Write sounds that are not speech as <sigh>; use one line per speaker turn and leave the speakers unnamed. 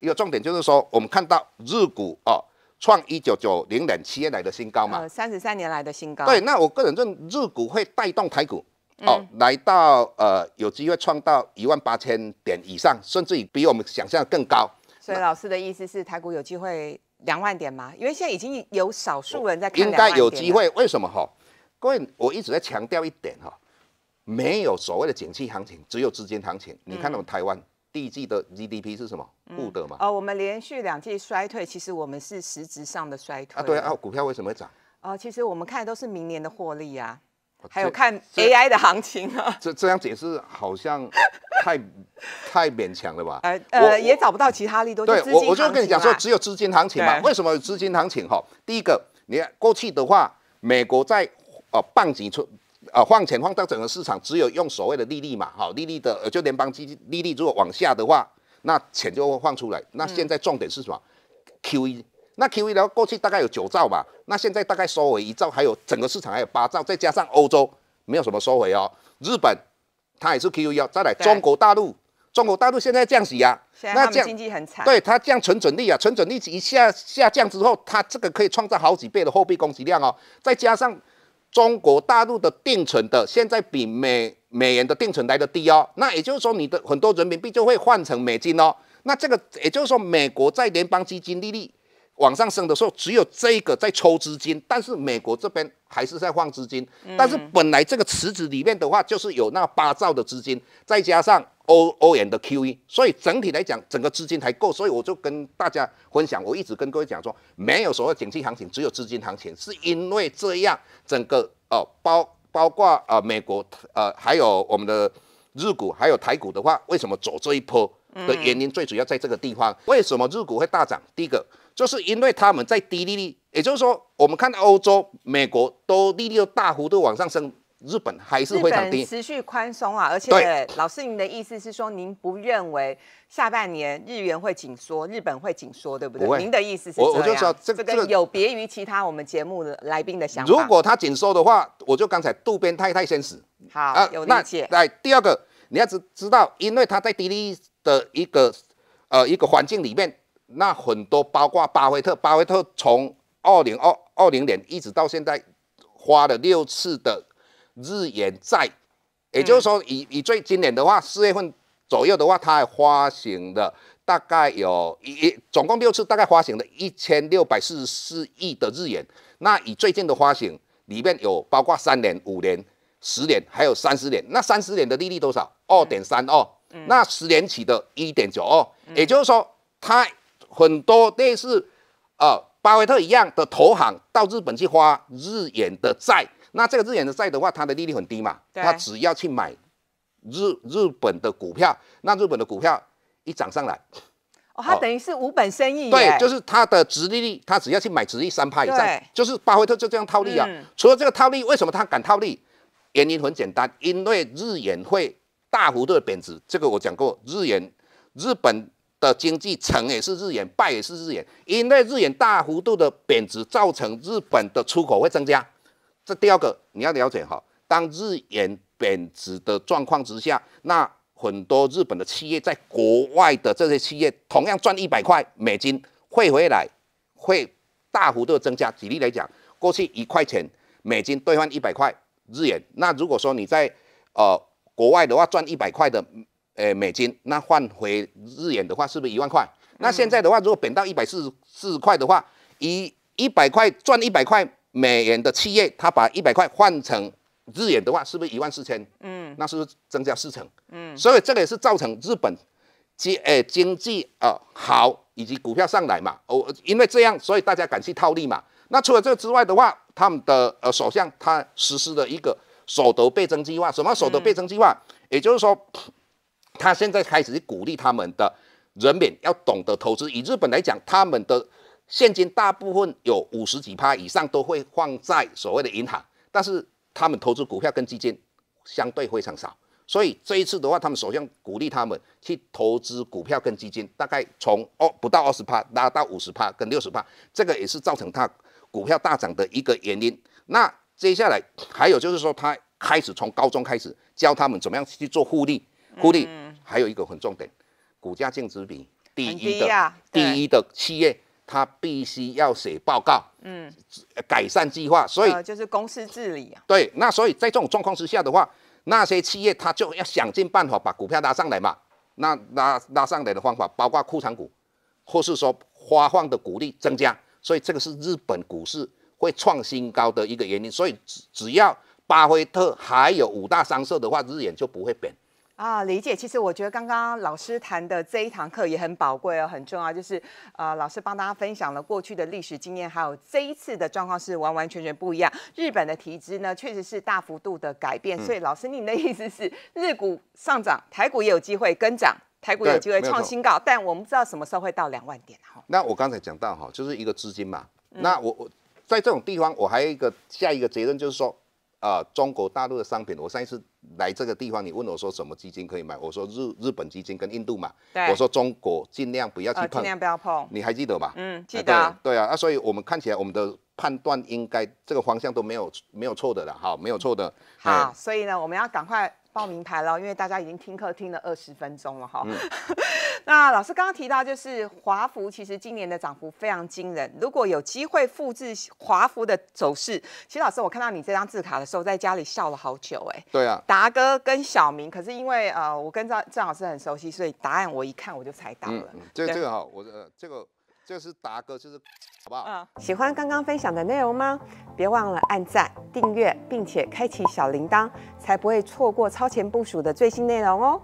一个重点就是说，我们看到日股哦创一九九零年七月来的新高嘛，
三十三年来的新高。对，那我
个人认日股会带动台股哦，来到呃有机会创到一万八千点以上，甚至于比我们想象更高。
所以老师的意思是台股有机会两万点吗？因为现在已经有少数人在看应该有机会，为
什么哈？各位，我一直在强调一点哈，没有所谓的景气行情，只有资金行情。你看，我们台湾。第一季的 GDP 是什么负的嘛？
呃，我们连续两季衰退，其实我们是实质上的衰退啊。对啊，
股票为什么会涨？
哦，其实我们看的都是明年的获利啊还有看 AI 的行情
啊。这这样解释好像太 <laughs> 太勉强了吧？呃，也
找不到其他力都。对，我我就跟你讲说，只有
资金行情嘛。为什么资金行情哈？第一个，你过去的话，美国在呃棒景出。啊，放钱放到整个市场，只有用所谓的利率嘛，好利率的就联邦基金利率如果往下的话，那钱就会放出来。那现在重点是什么？Q E，那 Q E 的话，过去大概有九兆嘛，那现在大概收回一兆，还有整个市场还有八兆，再加上欧洲没有什么收回哦，日本它也是 Q E 哦，再来中国大陆，中国大陆现在降息呀，那这样经
济很惨，对
它降存准率啊，存准率一下下降之后，它这个可以创造好几倍的货币供给量哦，再加上。中国大陆的定存的现在比美美元的定存来的低哦，那也就是说你的很多人民币就会换成美金哦，那这个也就是说美国在联邦基金利率往上升的时候，只有这个在抽资金，但是美国这边还是在放资金，但是本来这个池子里面的话就是有那八兆的资金，再加上。欧欧元的 QE，所以整体来讲，整个资金还够，所以我就跟大家分享，我一直跟各位讲说，没有所谓景气行情，只有资金行情，是因为这样，整个哦包包括啊美国呃还有我们的日股还有台股的话，为什么走这一波的原因，最主要在这个地方，为什么日股会大涨？第一个就是因为他们在低利率，也就是说我们看到欧洲、美国都利率大幅度往上升。日本还是非常低，持
续宽松啊，而且老师您的意思是说，您不认为下半年日元会紧缩，日本会紧缩，对不对？您的意思是，我我就说这个有别于其他我们节目的来宾的想法。如果
他紧缩的话，我就刚才渡边太太先死。
好，有理解。
来，第二个你要知知道，因为他在滴滴的一个呃一个环境里面，那很多包括巴菲特，巴菲特从二零二二零年一直到现在花了六次的。日元债，也就是说，以以最今年的话，四月份左右的话，它发行的大概有一，总共六次，大概发行了一千六百四十四亿的日元。那以最近的发行，里面有包括三年、五年、十年，还有三十年。那三十年的利率多少？二点三二。那十年起的一点九二。也就是说，它很多类似呃巴菲特一样的投行到日本去发日元的债。那这个日元的债的话，它的利率很低嘛，它只要去买日日本的股票，那日本的股票一涨上来，
哦，它等于是无本生意。对，就是
它的殖利率，它只要去买殖利三趴以上，就是巴菲特就这样套利啊。除了这个套利，为什么他敢套利？原因很简单，因为日元会大幅度的贬值，这个我讲过，日元日本的经济成也是日元败也是日元，因为日元大幅度的贬值，造成日本的出口会增加。这第二个你要了解哈，当日元贬值的状况之下，那很多日本的企业在国外的这些企业同样赚一百块美金，汇回来会大幅度增加。举例来讲，过去一块钱美金兑换一百块日元，那如果说你在呃国外的话赚一百块的呃美金，那换回日元的话是不是一万块？那现在的话，如果贬到一百四十四块的话，以一百块赚一百块。美元的企业，他把一百块换成日元的话，是不是一万四千？嗯，那是不是增加四成？嗯，所以这个也是造成日本经诶经济啊好，以及股票上来嘛。哦，因为这样，所以大家敢去套利嘛。那除了这个之外的话，他们的呃首相他实施了一个手头倍增计划。什么手头倍增计划？也就是说，他现在开始鼓励他们的人民要懂得投资。以日本来讲，他们的。现金大部分有五十几趴以上都会放在所谓的银行，但是他们投资股票跟基金相对非常少，所以这一次的话，他们首先鼓励他们去投资股票跟基金，大概从二不到二十趴拉到五十趴跟六十趴，这个也是造成他股票大涨的一个原因。那接下来还有就是说，他开始从高中开始教他们怎么样去做互利，互利还有一个很重点，股价净值比第一的，第一的企业。他必须要写报告，嗯，改善计划，所以就
是公司治理啊。
对，那所以在这种状况之下的话，那些企业他就要想尽办法把股票拉上来嘛。那拉拉上来的方法包括库存股，或是说发放的股利增加。所以这个是日本股市会创新高的一个原因。所以只只要巴菲特还有五大商社的话，日元就不会贬。
啊，理解。其实我觉得刚刚老师谈的这一堂课也很宝贵哦，很重要。就是呃，老师帮大家分享了过去的历史经验，还有这一次的状况是完完全全不一样。日本的体制呢，确实是大幅度的改变，所以老师，您的意思是日股上涨，台股也有机会跟涨，台股有机会创新高，但我们不知道什么时候会到两万点
哈。那我刚才讲到哈，就是一个资金嘛。那我我在这种地方，我还有一个下一个结论就是说。啊，中国大陆的商品，我上一次来这个地方，你问我说什么基金可以买，我说日日本基金跟印度嘛，我说中国尽量不要去碰，尽量
不要碰，你
还记得吧？嗯，记得。对啊，那所以我们看起来我们的判断应该这个方向都没有没有错的了，好，没有错的。好，
所以呢，我们要赶快。报名牌了，因为大家已经听课听了二十分钟了哈。
<laughs>
那老师刚刚提到，就是华福其实今年的涨幅非常惊人。如果有机会复制华福的走势，其实老师我看到你这张字卡的时候，在家里笑了好久哎。对啊，达哥跟小明，可是因为呃，我跟郑郑老师很熟悉，所以答案我一看我就猜到了。这这个哈，
我呃这个。这是达哥，就是好不好？
喜欢刚刚分享的内容吗？别忘了按赞、订阅，并且开启小铃铛，才不会错过超前部署的最新内容哦。